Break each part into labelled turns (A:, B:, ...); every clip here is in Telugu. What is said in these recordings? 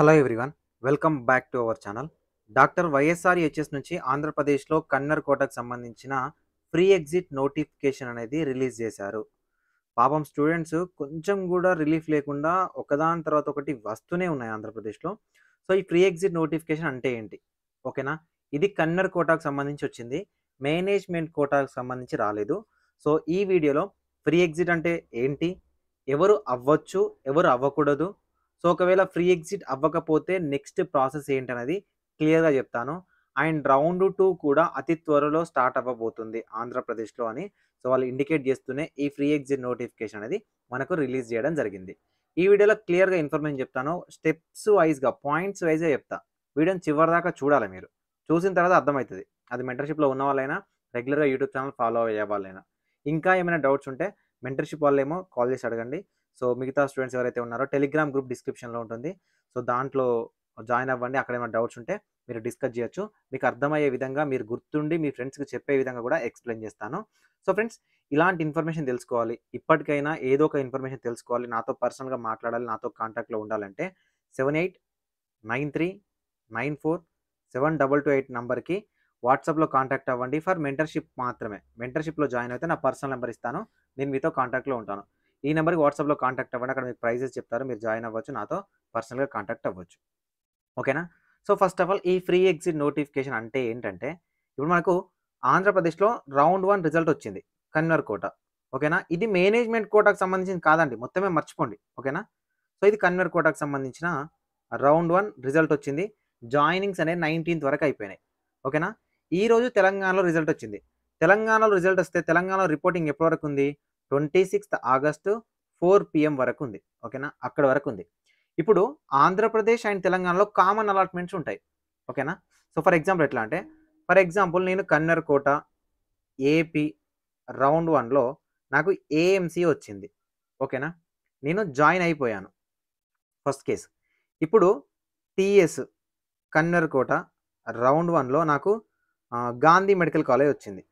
A: hello everyone welcome back to our channel doctor YSR HS నుంచి ఆంధ్రప్రదేశ్లో కన్నర్ కోటకు సంబంధించిన ఫ్రీ ఎగ్జిట్ నోటిఫికేషన్ అనేది రిలీజ్ చేశారు పాపం స్టూడెంట్స్ కొంచెం కూడా రిలీఫ్ లేకుండా ఒకదాని తర్వాత ఒకటి వస్తూనే ఉన్నాయి ఆంధ్రప్రదేశ్లో సో ఈ ఫ్రీ ఎగ్జిట్ నోటిఫికేషన్ అంటే ఏంటి ఓకేనా ఇది కన్నర్ కోటాకు సంబంధించి వచ్చింది మేనేజ్మెంట్ కోటాకు సంబంధించి రాలేదు సో ఈ వీడియోలో ఫ్రీ ఎగ్జిట్ అంటే ఏంటి ఎవరు అవ్వచ్చు ఎవరు అవ్వకూడదు సో ఒకవేళ ఫ్రీ ఎగ్జిట్ అవ్వకపోతే నెక్స్ట్ ప్రాసెస్ ఏంటనేది క్లియర్గా చెప్తాను అండ్ రౌండ్ టూ కూడా అతి త్వరలో స్టార్ట్ అవ్వబోతుంది ఆంధ్రప్రదేశ్లో అని సో వాళ్ళు ఇండికేట్ చేస్తూనే ఈ ఫ్రీ ఎగ్జిట్ నోటిఫికేషన్ అనేది మనకు రిలీజ్ చేయడం జరిగింది ఈ వీడియోలో క్లియర్గా ఇన్ఫర్మేషన్ చెప్తాను స్టెప్స్ వైజ్గా పాయింట్స్ వైజ్గా చెప్తా వీడియోని చివరి దాకా చూడాలి మీరు చూసిన తర్వాత అర్థమవుతుంది అది మెంటర్షిప్లో ఉన్న వాళ్ళైనా రెగ్యులర్గా యూట్యూబ్ ఛానల్ ఫాలో అయ్యే వాళ్ళైనా ఇంకా ఏమైనా డౌట్స్ ఉంటే మెంటర్షిప్ వాళ్ళేమో కాల్ చేసి అడగండి సో మిగతా స్టూడెంట్స్ ఎవరైతే ఉన్నారో టెలిగ్రామ్ గ్రూప్ డిస్క్రిప్షన్లో ఉంటుంది సో దాంట్లో జాయిన్ అవ్వండి అక్కడ ఏమైనా డౌట్స్ ఉంటే మీరు డిస్కస్ చేయొచ్చు మీకు అర్థమయ్యే విధంగా మీరు గుర్తుండి మీ ఫ్రెండ్స్కి చెప్పే విధంగా కూడా ఎక్స్ప్లెయిన్ చేస్తాను సో ఫ్రెండ్స్ ఇలాంటి ఇన్ఫర్మేషన్ తెలుసుకోవాలి ఇప్పటికైనా ఏదో ఒక ఇన్ఫర్మేషన్ తెలుసుకోవాలి నాతో పర్సనల్గా మాట్లాడాలి నాతో కాంటాక్ట్లో ఉండాలంటే seven eight nine three nine four seven double two eight నెంబర్కి వాట్సాప్లో కాంటాక్ట్ అవ్వండి ఫర్ మెంటర్షిప్ మాత్రమే మెంటర్షిప్లో జాయిన్ అయితే నా పర్సనల్ నెంబర్ ఇస్తాను నేను మీతో కాంటాక్ట్లో ఉంటాను ఈ నెంబర్కి వాట్సాప్లో కాంటాక్ట్ అవ్వండి అక్కడ మీకు ప్రైజెస్ చెప్తారు మీరు జాయిన్ అవ్వచ్చు నాతో పర్సనల్గా కాంటాక్ట్ అవ్వచ్చు ఓకేనా సో ఫస్ట్ ఆఫ్ ఆల్ ఈ ఫ్రీ ఎగ్జిట్ నోటిఫికేషన్ అంటే ఏంటంటే ఇప్పుడు మనకు ఆంధ్రప్రదేశ్లో రౌండ్ వన్ రిజల్ట్ వచ్చింది కన్వర్ కోట ఓకేనా ఇది మేనేజ్మెంట్ కోటాకు సంబంధించింది కాదండి మొత్తమే మర్చిపోండి ఓకేనా సో ఇది కన్వర్ కోటాకు సంబంధించిన రౌండ్ వన్ రిజల్ట్ వచ్చింది జాయినింగ్స్ అనేది నైన్టీన్త్ వరకు అయిపోయినాయి ఓకేనా ఈరోజు తెలంగాణలో రిజల్ట్ వచ్చింది తెలంగాణలో రిజల్ట్ వస్తే తెలంగాణలో రిపోర్టింగ్ ఎప్పటి వరకు ఉంది twenty sixth August four PM వరకు ఉంది ఓకేనా అక్కడ వరకు ఉంది ఇప్పుడు ఆంధ్రప్రదేశ్ అండ్ తెలంగాణలో కామన్ అలాట్మెంట్స్ ఉంటాయి ఓకేనా సో ఫర్ ఎగ్జాంపుల్ ఎట్లా అంటే ఫర్ ఎగ్జాంపుల్ నేను కన్నర్ కోట ఏపీ రౌండ్ వన్లో నాకు ఏఎంసీ వచ్చింది ఓకేనా నేను జాయిన్ అయిపోయాను ఫస్ట్ కేసు ఇప్పుడు టీఎస్ కన్నర్ కోట రౌండ్ వన్లో నాకు గాంధీ మెడికల్ కాలేజ్ వచ్చింది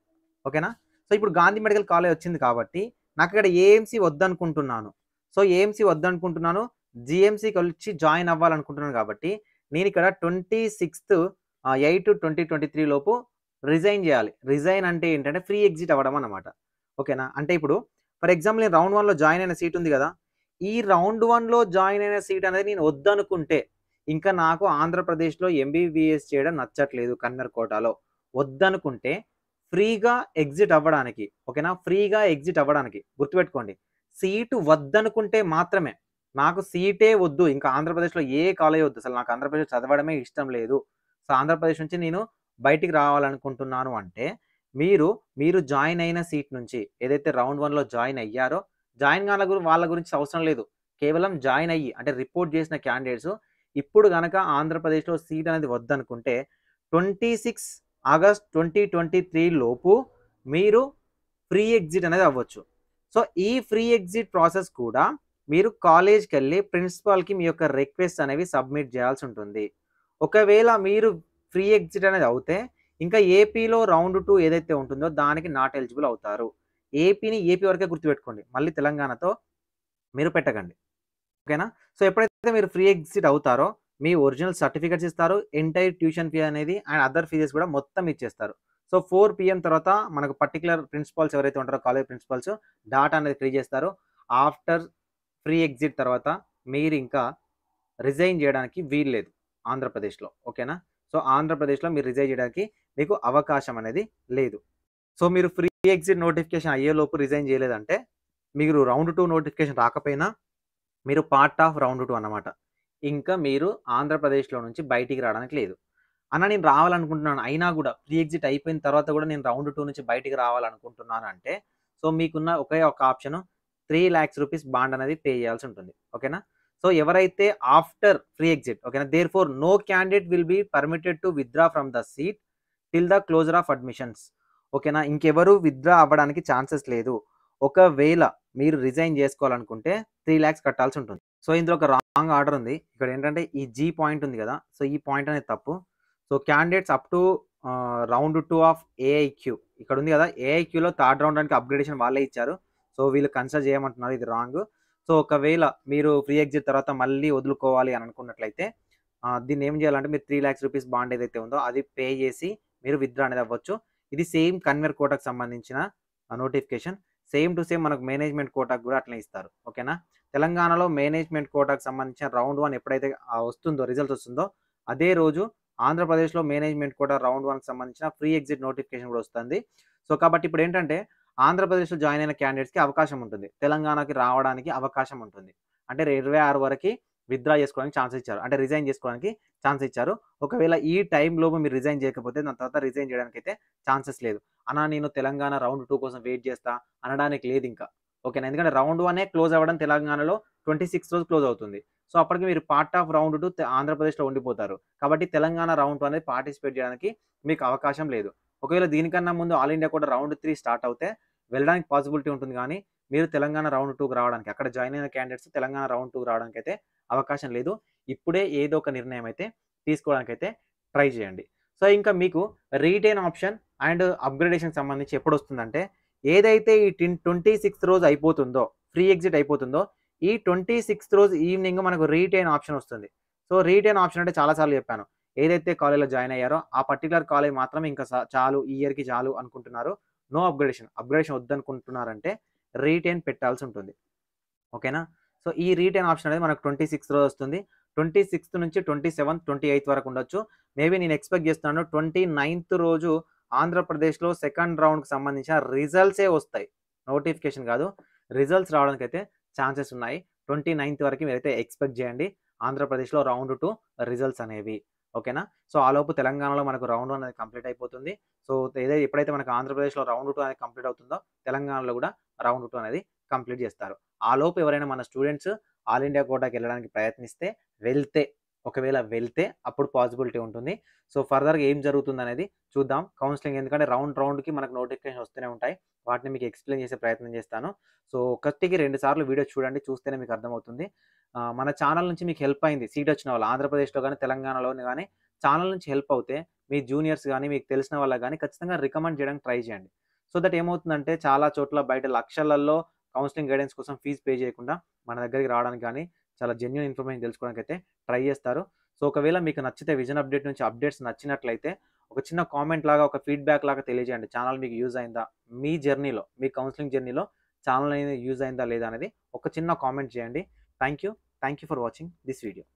A: ఓకేనా సో ఇప్పుడు గాంధీ మెడికల్ కాలేజ్ వచ్చింది కాబట్టి నాకు ఇక్కడ ఏఎంసీ వద్దనుకుంటున్నాను సో ఏఎంసీ వద్దనుకుంటున్నాను జిఎంసీకి వచ్చి జాయిన్ అవ్వాలనుకుంటున్నాను కాబట్టి నేను ఇక్కడ twenty sixth eight twenty twenty three లోపు రిజైన్ చేయాలి రిజైన్ అంటే ఏంటంటే ఫ్రీ ఎగ్జిట్ అవ్వడం అనమాట ఓకేనా అంటే ఇప్పుడు ఫర్ ఎగ్జాంపుల్ నేను రౌండ్ వన్లో జాయిన్ అయిన సీట్ ఉంది కదా ఈ రౌండ్ వన్లో జాయిన్ అయిన సీట్ అనేది నేను వద్దనుకుంటే ఇంకా నాకు ఆంధ్రప్రదేశ్లో ఎంబీబీఎస్ చేయడం నచ్చట్లేదు కన్నర్ కోటాలో వద్దనుకుంటే ఫ్రీగా ఎగ్జిట్ అవ్వడానికి ఓకేనా ఫ్రీగా ఎగ్జిట్ అవ్వడానికి గుర్తుపెట్టుకోండి సీటు వద్దనుకుంటే మాత్రమే నాకు సీటే వద్దు ఇంకా ఆంధ్రప్రదేశ్లో ఏ కాలేజ్ వద్దు అసలు నాకు ఆంధ్రప్రదేశ్ చదవడమే ఇష్టం లేదు సో ఆంధ్రప్రదేశ్ నుంచి నేను బయటికి రావాలనుకుంటున్నాను అంటే మీరు మీరు జాయిన్ అయిన సీట్ నుంచి ఏదైతే రౌండ్ వన్లో జాయిన్ అయ్యారో జాయిన్ కాల గురి వాళ్ళ గురించి అవసరం లేదు కేవలం జాయిన్ అయ్యి అంటే రిపోర్ట్ చేసిన క్యాండిడేట్స్ ఇప్పుడు కనుక ఆంధ్రప్రదేశ్లో సీట్ అనేది వద్దనుకుంటే twenty six August twenty twenty three లోపు మీరు ఫ్రీ ఎగ్జిట్ అనేది అవ్వచ్చు సో ఈ ఫ్రీ ఎగ్జిట్ ప్రాసెస్ కూడా మీరు కాలేజ్కి వెళ్ళి ప్రిన్సిపాల్కి మీ యొక్క రిక్వెస్ట్ అనేవి సబ్మిట్ చేయాల్సి ఉంటుంది ఒకవేళ మీరు ఫ్రీ ఎగ్జిట్ అనేది అవుతే ఇంకా ఏపీలో రౌండ్ టూ ఏదైతే ఉంటుందో దానికి నాట్ ఎలిజిబుల్ అవుతారు ఏపీని ఏపీ వరకే గుర్తుపెట్టుకోండి మళ్ళీ తెలంగాణతో మీరు పెట్టకండి ఓకేనా సో ఎప్పుడైతే మీరు ఫ్రీ ఎగ్జిట్ అవుతారో మీ ఒరిజినల్ సర్టిఫికెట్స్ ఇస్తారు ఎంటైర్ ట్యూషన్ ఫీ అనేది అండ్ అదర్ ఫీజెస్ కూడా మొత్తం ఇచ్చేస్తారు సో ఫోర్ పిఎం తర్వాత మనకు పర్టికులర్ ప్రిన్సిపల్స్ ఎవరైతే ఉంటారో కాలేజ్ ప్రిన్సిపాల్స్ డాటా అనేది ఫ్రీ చేస్తారు ఆఫ్టర్ ఫ్రీ ఎగ్జిట్ తర్వాత మీరు ఇంకా రిజైన్ చేయడానికి వీల్లేదు ఆంధ్రప్రదేశ్లో ఓకేనా సో ఆంధ్రప్రదేశ్లో మీరు రిజైన్ చేయడానికి మీకు అవకాశం అనేది లేదు సో మీరు ఫ్రీ ఎగ్జిట్ నోటిఫికేషన్ అయ్యేలోపు రిజైన్ చేయలేదంటే మీరు రౌండ్ టూ నోటిఫికేషన్ రాకపోయినా మీరు పార్ట్ ఆఫ్ రౌండ్ టూ అన్నమాట ఇంకా మీరు ఆంధ్రప్రదేశ్లో నుంచి బయటికి రావడానికి లేదు అన్న నేను రావాలనుకుంటున్నాను అయినా కూడా ప్రీ ఎగ్జిట్ అయిపోయిన తర్వాత కూడా నేను రౌండ్ టూ నుంచి బయటికి రావాలనుకుంటున్నాను అంటే సో మీకున్న ఒకే ఒక option three lakhs rupees bond అనేది పే చేయాల్సి ఉంటుంది ఓకేనా సో ఎవరైతే ఆఫ్టర్ ఫ్రీ ఎగ్జిట్ ఓకేనా therefore no candidate will be permitted to withdraw from the seat till the closure of admissions ఓకేనా ఇంకెవరు విత్డ్రా అవ్వడానికి ఛాన్సెస్ లేదు ఒకవేళ మీరు రిజైన్ చేసుకోవాలనుకుంటే త్రీ ల్యాక్స్ కట్టాల్సి ఉంటుంది సో ఇందులో ఒక రాంగ్ ఆర్డర్ ఉంది ఇక్కడ ఏంటంటే ఈ జీ పాయింట్ ఉంది కదా సో ఈ పాయింట్ అనేది తప్పు so candidates up to round two of AIQ ఇక్కడ ఉంది కదా ఏఐక్యూలో థర్డ్ రౌండ్ అంటే అప్గ్రేడేషన్ వాళ్ళే ఇచ్చారు సో వీళ్ళు కన్సల్ట్ చేయమంటున్నారు ఇది రాంగ్ సో ఒకవేళ మీరు ఫ్రీ ఎగ్జిట్ తర్వాత మళ్ళీ వదులుకోవాలి అని అనుకున్నట్లయితే దీన్ని ఏం చేయాలంటే మీరు త్రీ ల్యాక్స్ రూపీస్ బాండ్ ఏదైతే ఉందో అది పే చేసి మీరు విత్డ్రా అనేది అవ్వచ్చు ఇది సేమ్ కన్వెర్ కోటకు సంబంధించిన నోటిఫికేషన్ సేమ్ టు సేమ్ మనకు మేనేజ్మెంట్ కోటాకు కూడా అట్లా ఇస్తారు ఓకేనా తెలంగాణలో మేనేజ్మెంట్ కోటాకు సంబంధించిన రౌండ్ వన్ ఎప్పుడైతే వస్తుందో రిజల్ట్ వస్తుందో అదే రోజు ఆంధ్రప్రదేశ్లో మేనేజ్మెంట్ కోటా రౌండ్ వన్కి సంబంధించిన ఫ్రీ ఎగ్జిట్ నోటిఫికేషన్ కూడా వస్తుంది సో కాబట్టి ఇప్పుడు ఏంటంటే ఆంధ్రప్రదేశ్లో జాయిన్ అయిన క్యాండిడేట్స్కి అవకాశం ఉంటుంది తెలంగాణకి రావడానికి అవకాశం ఉంటుంది అంటే ఇరవై ఆరు వరకు విత్డ్రా చేసుకోవడానికి ఛాన్స్ ఇచ్చారు అంటే రిజైన్ చేసుకోవడానికి ఛాన్స్ ఇచ్చారు ఒకవేళ ఈ టైంలోపు మీరు రిజైన్ చేయకపోతే దాని తర్వాత రిజైన్ చేయడానికి అయితే ఛాన్సెస్ లేదు అనా నేను తెలంగాణ రౌండ్ టూ కోసం వెయిట్ చేస్తా అనడానికి లేదు ఇంకా ఓకేనా ఎందుకంటే రౌండ్ వన్ క్లోజ్ అవ్వడం తెలంగాణలో ట్వంటీ సిక్స్ రోజు క్లోజ్ అవుతుంది సో అప్పటికి మీరు పార్ట్ ఆఫ్ రౌండ్ టూ ఆంధ్రప్రదేశ్లో ఉండిపోతారు కాబట్టి తెలంగాణ రౌండ్ టూ అనేది పార్టిసిపేట్ చేయడానికి మీకు అవకాశం లేదు ఒకవేళ దీనికన్నా ముందు ఆల్ ఇండియా కూడా రౌండ్ త్రీ స్టార్ట్ అవుతే వెళ్ళడానికి పాసిబిలిటీ ఉంటుంది కానీ మీరు తెలంగాణ రౌండ్ టూకి రావడానికి అక్కడ జాయిన్ అయిన క్యాండిడేట్స్ తెలంగాణ రౌండ్ టూకి రావడానికి అయితే అవకాశం లేదు ఇప్పుడే ఏదో ఒక నిర్ణయం అయితే తీసుకోవడానికి అయితే ట్రై చేయండి సో ఇంకా మీకు రీటైన్ ఆప్షన్ అండ్ అప్గ్రేడేషన్ సంబంధించి ఎప్పుడు వస్తుందంటే ఏదైతే ఈ ట్వంటీ సిక్స్త్ రోజు అయిపోతుందో ఫ్రీ ఎగ్జిట్ అయిపోతుందో ఈ ట్వంటీ సిక్స్త్ రోజు ఈవినింగ్ మనకు రీటైన్ ఆప్షన్ వస్తుంది సో రీటైన్ ఆప్షన్ అంటే చాలాసార్లు చెప్పాను ఏదైతే కాలేజ్లో జాయిన్ అయ్యారో ఆ పర్టికులర్ కాలేజ్ మాత్రం ఇంకా చాలు ఈ ఇయర్కి చాలు అనుకుంటున్నారు నో అప్గ్రేడేషన్ అప్గ్రేడేషన్ వద్దనుకుంటున్నారంటే రీటైన్ పెట్టాల్సి ఉంటుంది ఓకేనా సో ఈ రీటైన్ ఆప్షన్ అనేది మనకు ట్వంటీ సిక్స్త్ రోజు వస్తుంది ట్వంటీ సిక్స్త్ నుంచి ట్వంటీ సెవెంత్ ట్వంటీ ఎయిత్ వరకు ఉండొచ్చు మేబీ నేను ఎక్స్పెక్ట్ చేస్తున్నాను ట్వంటీ నైన్త్ రోజు ఆంధ్రప్రదేశ్లో సెకండ్ రౌండ్కి సంబంధించిన రిజల్ట్సే వస్తాయి నోటిఫికేషన్ కాదు రిజల్ట్స్ రావడానికి అయితే ఛాన్సెస్ ఉన్నాయి ట్వంటీ నైన్త్ వరకు మీరైతే ఎక్స్పెక్ట్ చేయండి ఆంధ్రప్రదేశ్లో రౌండ్ టూ రిజల్ట్స్ అనేవి ఓకేనా సో ఆలోపు తెలంగాణలో మనకు రౌండ్ వన్ అనేది కంప్లీట్ అయిపోతుంది సో ఏదైతే ఎప్పుడైతే మనకు ఆంధ్రప్రదేశ్లో రౌండ్ టూ అనేది కంప్లీట్ అవుతుందో తెలంగాణలో కూడా రౌండ్ టూ అనేది కంప్లీట్ చేస్తారు ఆలోపు ఎవరైనా మన స్టూడెంట్స్ ఆల్ ఇండియా కోటాకి వెళ్ళడానికి ప్రయత్నిస్తే వెళ్తే ఒకవేళ వెళ్తే అప్పుడు పాసిబిలిటీ ఉంటుంది సో ఫర్దర్గా ఏం జరుగుతుంది అనేది చూద్దాం కౌన్సిలింగ్ ఎందుకంటే రౌండ్ రౌండ్కి మనకు నోటిఫికేషన్ వస్తూనే ఉంటాయి వాటిని మీకు ఎక్స్ప్లెయిన్ చేసే ప్రయత్నం చేస్తాను సో ఒకటికి రెండు సార్లు వీడియో చూడండి చూస్తేనే మీకు అర్థమవుతుంది మన ఛానల్ నుంచి మీకు హెల్ప్ అయింది సీట్ వచ్చిన వాళ్ళు ఆంధ్రప్రదేశ్లో కానీ తెలంగాణలోని కానీ ఛానల్ నుంచి హెల్ప్ అవుతే మీ జూనియర్స్ కానీ మీకు తెలిసిన వాళ్ళకి కానీ ఖచ్చితంగా రికమెండ్ చేయడానికి ట్రై చేయండి సో దట్ ఏమవుతుందంటే చాలా చోట్ల బయట లక్షలలో కౌన్సిలింగ్ గైడెన్స్ కోసం ఫీజు పే చేయకుండా మన దగ్గరికి రావడానికి కానీ చాలా జెన్యున్ ఇన్ఫర్మేషన్ తెలుసుకోవడానికి అయితే ట్రై చేస్తారు సో ఒకవేళ మీకు నచ్చితే విజన్ అప్డేట్ నుంచి అప్డేట్స్ నచ్చినట్లయితే ఒక చిన్న కామెంట్ లాగా ఒక ఫీడ్బ్యాక్ లాగా తెలియజేయండి ఛానల్ మీకు యూజ్ అయిందా మీ జర్నీలో మీ కౌన్సిలింగ్ జర్నీలో ఛానల్ అనేది యూజ్ అయిందా లేదా అనేది ఒక చిన్న కామెంట్ చేయండి thank you thank you for watching this video